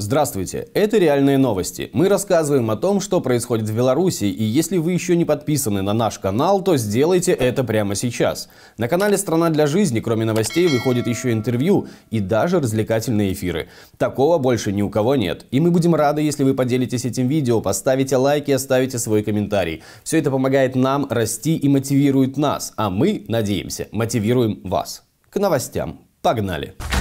Здравствуйте, это «Реальные новости». Мы рассказываем о том, что происходит в Беларуси, и если вы еще не подписаны на наш канал, то сделайте это прямо сейчас. На канале «Страна для жизни» кроме новостей выходит еще интервью и даже развлекательные эфиры. Такого больше ни у кого нет. И мы будем рады, если вы поделитесь этим видео, поставите лайк и оставите свой комментарий. Все это помогает нам расти и мотивирует нас, а мы, надеемся, мотивируем вас. К новостям. Погнали! Погнали!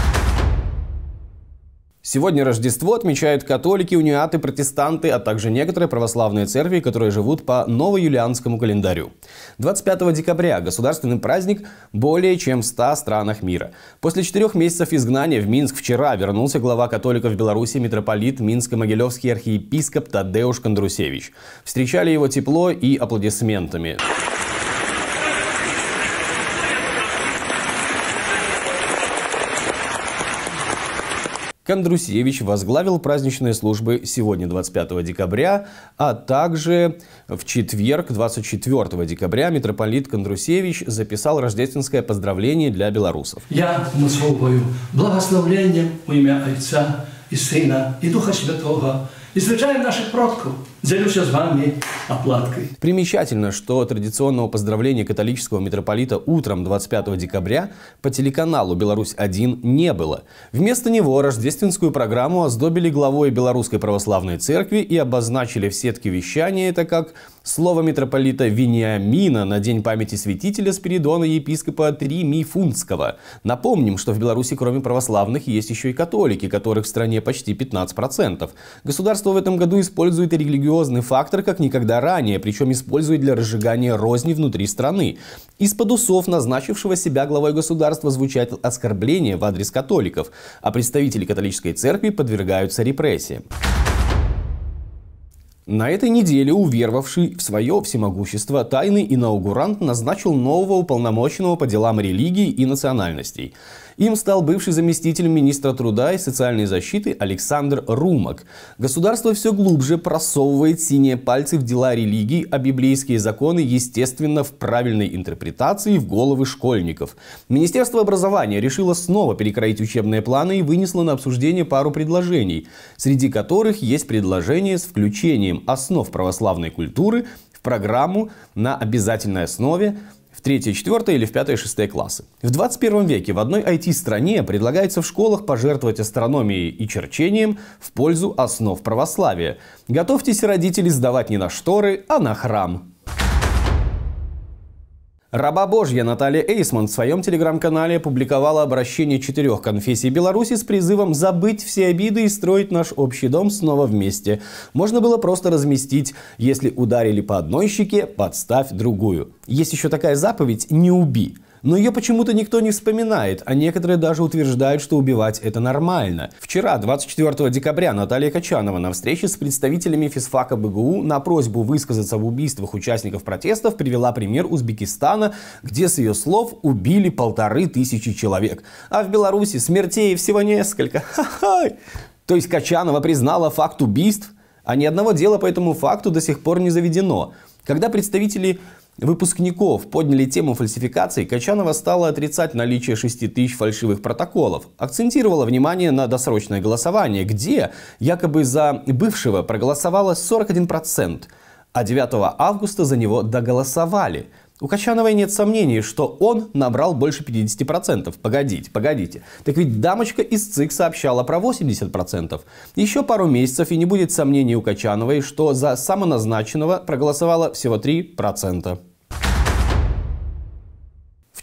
Сегодня Рождество отмечают католики, униаты, протестанты, а также некоторые православные церкви, которые живут по новоюлианскому календарю. 25 декабря – государственный праздник более чем в 100 странах мира. После четырех месяцев изгнания в Минск вчера вернулся глава католиков Беларуси митрополит Минско-Могилевский архиепископ Тадеуш Кондрусевич. Встречали его тепло и аплодисментами. Кондрусевич возглавил праздничные службы сегодня, 25 декабря, а также в четверг, 24 декабря, митрополит Кондрусевич записал рождественское поздравление для белорусов. Я насловую благословление у имя Отца и Сына и Духа Святого, извечаем наших предков, Делюсь с вами оплаткой. Примечательно, что традиционного поздравления католического митрополита утром 25 декабря по телеканалу «Беларусь-1» не было. Вместо него рождественскую программу оздобили главой Белорусской Православной Церкви и обозначили в сетке вещания это как слово митрополита Вениамина на День памяти святителя Спиридона епископа Тримифунского. Напомним, что в Беларуси кроме православных есть еще и католики, которых в стране почти 15%. Государство в этом году использует религиозные серьезный фактор, как никогда ранее, причем использует для разжигания розни внутри страны. Из-под усов назначившего себя главой государства звучат оскорбления в адрес католиков, а представители католической церкви подвергаются репрессиям. На этой неделе уверовавший в свое всемогущество тайный инаугурант назначил нового уполномоченного по делам религии и национальностей – им стал бывший заместитель министра труда и социальной защиты Александр Румак. Государство все глубже просовывает синие пальцы в дела религии, а библейские законы, естественно, в правильной интерпретации в головы школьников. Министерство образования решило снова перекроить учебные планы и вынесло на обсуждение пару предложений, среди которых есть предложение с включением основ православной культуры в программу на обязательной основе в 3, 4 или в 5, 6 классы. В 21 веке в одной IT-стране предлагается в школах пожертвовать астрономией и черчением в пользу основ православия. Готовьтесь, родители, сдавать не на шторы, а на храм. Раба Божья Наталья Эйсман в своем телеграм-канале опубликовала обращение четырех конфессий Беларуси с призывом забыть все обиды и строить наш общий дом снова вместе. Можно было просто разместить «Если ударили по одной щеке, подставь другую». Есть еще такая заповедь «Не убий». Но ее почему-то никто не вспоминает, а некоторые даже утверждают, что убивать это нормально. Вчера, 24 декабря, Наталья Качанова на встрече с представителями физфака БГУ на просьбу высказаться об убийствах участников протестов привела пример Узбекистана, где, с ее слов, убили полторы тысячи человек. А в Беларуси смертей всего несколько. То есть Качанова признала факт убийств, а ни одного дела по этому факту до сих пор не заведено. Когда представители выпускников подняли тему фальсификаций, Качанова стала отрицать наличие 6 тысяч фальшивых протоколов, акцентировала внимание на досрочное голосование, где якобы за бывшего проголосовало 41%, а 9 августа за него доголосовали. У Качановой нет сомнений, что он набрал больше 50%. Погодите, погодите. Так ведь дамочка из ЦИК сообщала про 80%. Еще пару месяцев и не будет сомнений у Качановой, что за самоназначенного проголосовало всего 3%.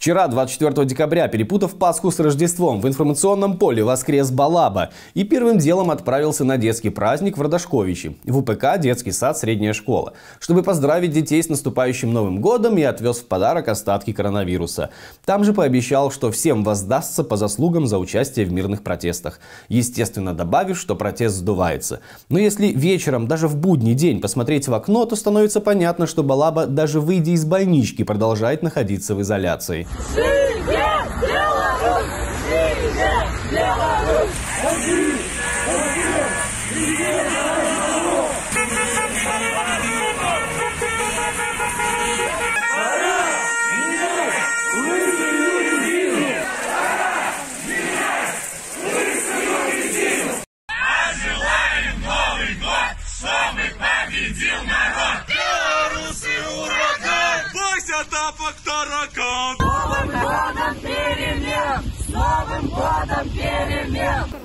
Вчера, 24 декабря, перепутав Пасху с Рождеством, в информационном поле воскрес Балаба и первым делом отправился на детский праздник в Родошковичи, в УПК «Детский сад. Средняя школа», чтобы поздравить детей с наступающим Новым годом и отвез в подарок остатки коронавируса. Там же пообещал, что всем воздастся по заслугам за участие в мирных протестах. Естественно, добавив, что протест сдувается. Но если вечером, даже в будний день, посмотреть в окно, то становится понятно, что Балаба, даже выйдя из больнички, продолжает находиться в изоляции. See.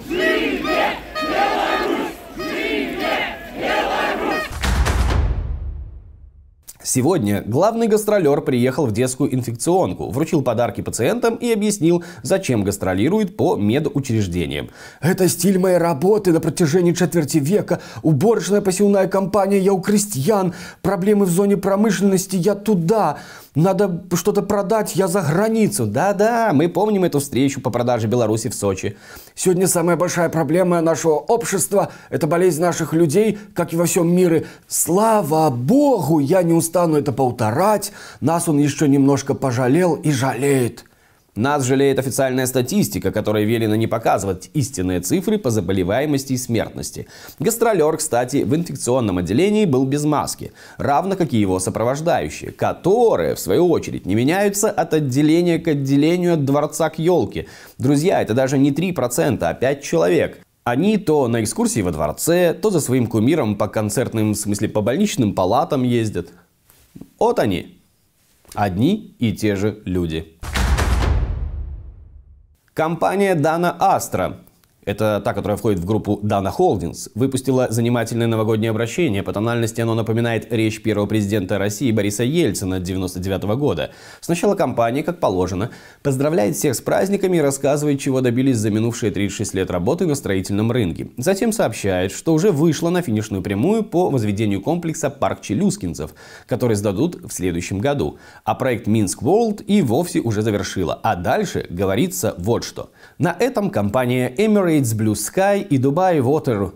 Vive! Сегодня главный гастролер приехал в детскую инфекционку, вручил подарки пациентам и объяснил, зачем гастролирует по медучреждениям. «Это стиль моей работы на протяжении четверти века. Уборочная посевная компания, я у крестьян. Проблемы в зоне промышленности, я туда. Надо что-то продать, я за границу. Да-да, мы помним эту встречу по продаже Беларуси в Сочи. Сегодня самая большая проблема нашего общества – это болезнь наших людей, как и во всем мире. Слава Богу, я не устал стану это полторать, нас он еще немножко пожалел и жалеет. Нас жалеет официальная статистика, которая велено не показывать истинные цифры по заболеваемости и смертности. Гастролер, кстати, в инфекционном отделении был без маски, равно как и его сопровождающие, которые, в свою очередь, не меняются от отделения к отделению, от дворца к елке. Друзья, это даже не 3%, а 5 человек. Они то на экскурсии во дворце, то за своим кумиром по концертным, в смысле по больничным палатам ездят. Вот они, одни и те же люди. Компания Дана Астра это та, которая входит в группу Dana Holdings, выпустила занимательное новогоднее обращение. По тональности оно напоминает речь первого президента России Бориса Ельцина 99 года. Сначала компания, как положено, поздравляет всех с праздниками и рассказывает, чего добились за минувшие 36 лет работы на строительном рынке. Затем сообщает, что уже вышла на финишную прямую по возведению комплекса «Парк Челюскинцев», который сдадут в следующем году. А проект «Минск World и вовсе уже завершила. А дальше говорится вот что. На этом компания Emirates Emirates Blue Sky и Dubai Water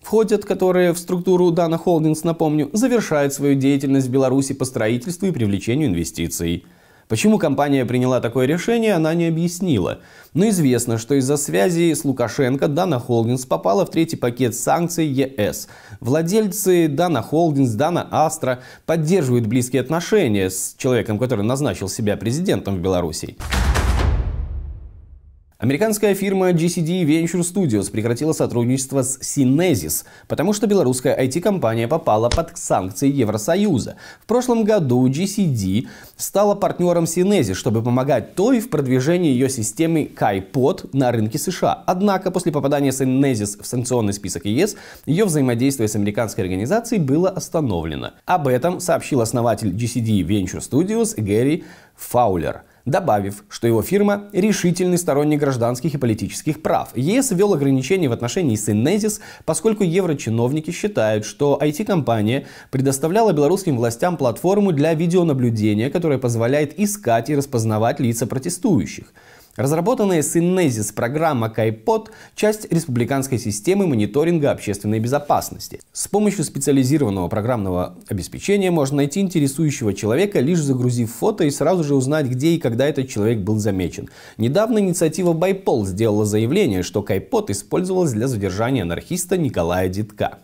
входят которые в структуру Dana Holdings, напомню, завершают свою деятельность в Беларуси по строительству и привлечению инвестиций. Почему компания приняла такое решение, она не объяснила. Но известно, что из-за связи с Лукашенко Дана Холдинс попала в третий пакет санкций ЕС. Владельцы Дана Холдинс, Дана Астра поддерживают близкие отношения с человеком, который назначил себя президентом в Беларуси. Американская фирма GCD Venture Studios прекратила сотрудничество с Synesis, потому что белорусская IT-компания попала под санкции Евросоюза. В прошлом году GCD стала партнером Synesis, чтобы помогать той в продвижении ее системы KaiPod на рынке США. Однако после попадания Synesis в санкционный список ЕС, ее взаимодействие с американской организацией было остановлено. Об этом сообщил основатель GCD Venture Studios Гэри Фаулер – добавив, что его фирма – решительный сторонник гражданских и политических прав. ЕС ввел ограничения в отношении Synthesis, поскольку еврочиновники считают, что IT-компания предоставляла белорусским властям платформу для видеонаблюдения, которая позволяет искать и распознавать лица протестующих – Разработанная с программа Кайпод – часть республиканской системы мониторинга общественной безопасности. С помощью специализированного программного обеспечения можно найти интересующего человека, лишь загрузив фото и сразу же узнать, где и когда этот человек был замечен. Недавно инициатива Байпол сделала заявление, что Кайпод использовалась для задержания анархиста Николая Дедка.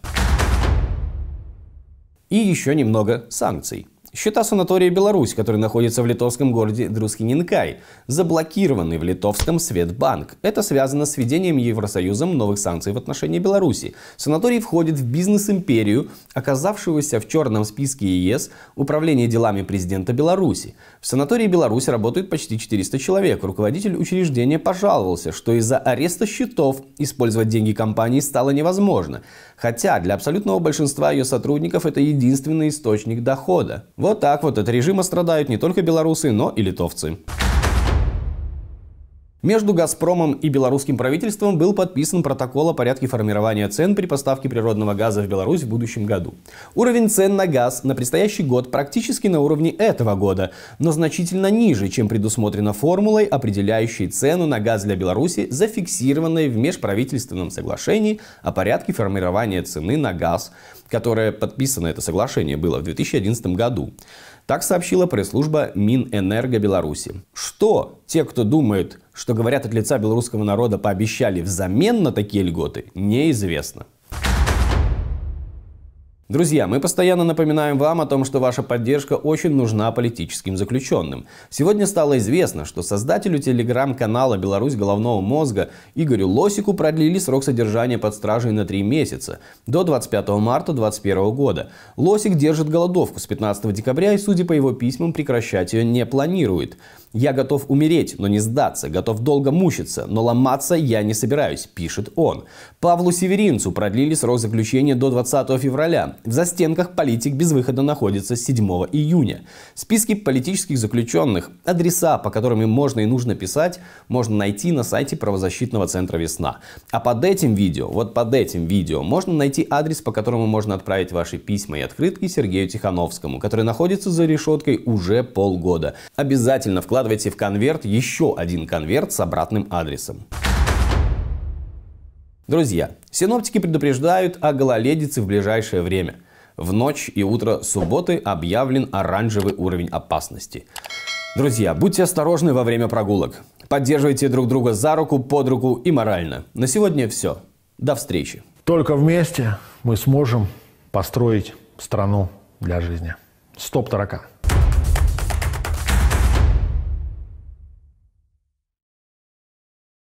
И еще немного санкций. Счета санатория «Беларусь», который находится в литовском городе Друскининкай, заблокированы в литовском Светбанк. Это связано с введением Евросоюзом новых санкций в отношении Беларуси. Санаторий входит в бизнес-империю, оказавшегося в черном списке ЕС Управления делами президента Беларуси. В санатории «Беларусь» работают почти 400 человек. Руководитель учреждения пожаловался, что из-за ареста счетов использовать деньги компании стало невозможно. Хотя для абсолютного большинства ее сотрудников это единственный источник дохода. Вот так вот от режима страдают не только белорусы, но и литовцы. Между «Газпромом» и белорусским правительством был подписан протокол о порядке формирования цен при поставке природного газа в Беларусь в будущем году. Уровень цен на газ на предстоящий год практически на уровне этого года, но значительно ниже, чем предусмотрено формулой, определяющей цену на газ для Беларуси, зафиксированной в межправительственном соглашении о порядке формирования цены на газ, которое подписано это соглашение было в 2011 году. Так сообщила пресс-служба Минэнерго Беларуси. Что те, кто думает, что говорят от лица белорусского народа, пообещали взамен на такие льготы, неизвестно. Друзья, мы постоянно напоминаем вам о том, что ваша поддержка очень нужна политическим заключенным. Сегодня стало известно, что создателю телеграм-канала «Беларусь головного мозга» Игорю Лосику продлили срок содержания под стражей на три месяца, до 25 марта 2021 года. Лосик держит голодовку с 15 декабря и, судя по его письмам, прекращать ее не планирует. Я готов умереть, но не сдаться, готов долго мучиться, но ломаться я не собираюсь, пишет он. Павлу Северинцу продлили срок заключения до 20 февраля. В застенках политик без выхода находится с 7 июня. Списки политических заключенных, адреса, по которым им можно и нужно писать, можно найти на сайте правозащитного центра «Весна». А под этим видео, вот под этим видео, можно найти адрес, по которому можно отправить ваши письма и открытки Сергею Тихановскому, который находится за решеткой уже полгода. Обязательно вкладывайте складываете в конверт еще один конверт с обратным адресом. Друзья, синоптики предупреждают о гололедице в ближайшее время. В ночь и утро субботы объявлен оранжевый уровень опасности. Друзья, будьте осторожны во время прогулок. Поддерживайте друг друга за руку, под руку и морально. На сегодня все. До встречи. Только вместе мы сможем построить страну для жизни. Стоп, таракан.